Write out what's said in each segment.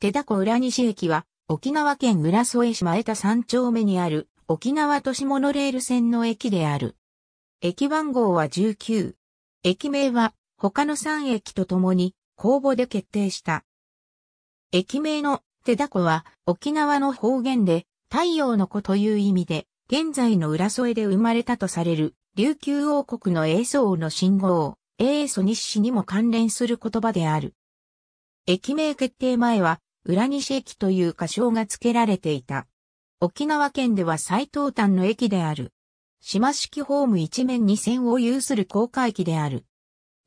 手田湖浦西駅は、沖縄県浦添市前田3丁目にある、沖縄都市モノレール線の駅である。駅番号は19。駅名は、他の3駅とともに、公募で決定した。駅名の手だこは沖縄の方言で太陽の子という意味で現在の浦添で生まれたとされる琉球王国の英宗王の信号、英祖日誌にも関連する言葉である。駅名決定前は裏西駅という仮称が付けられていた。沖縄県では最東端の駅である。島式ホーム一面二線を有する高架駅である。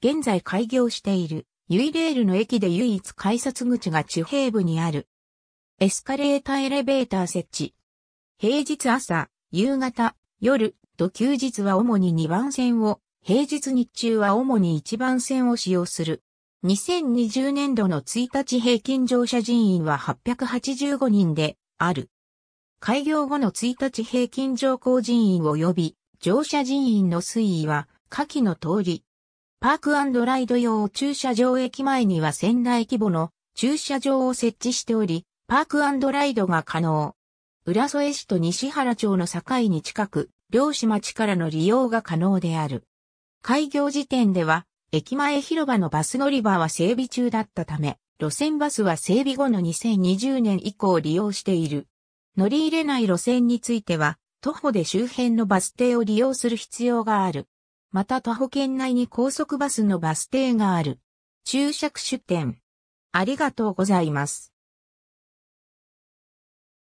現在開業している、ユイレールの駅で唯一改札口が地平部にある。エスカレーターエレベーター設置。平日朝、夕方、夜、と休日は主に2番線を、平日日中は主に1番線を使用する。2020年度の1日平均乗車人員は885人である。開業後の1日平均乗降人員及び乗車人員の推移は下記の通り。パークライド用駐車場駅前には仙台規模の駐車場を設置しており、パークライドが可能。浦添市と西原町の境に近く、漁師町からの利用が可能である。開業時点では、駅前広場のバス乗り場は整備中だったため、路線バスは整備後の2020年以降利用している。乗り入れない路線については、徒歩で周辺のバス停を利用する必要がある。また徒歩圏内に高速バスのバス停がある。注釈出店。ありがとうございます。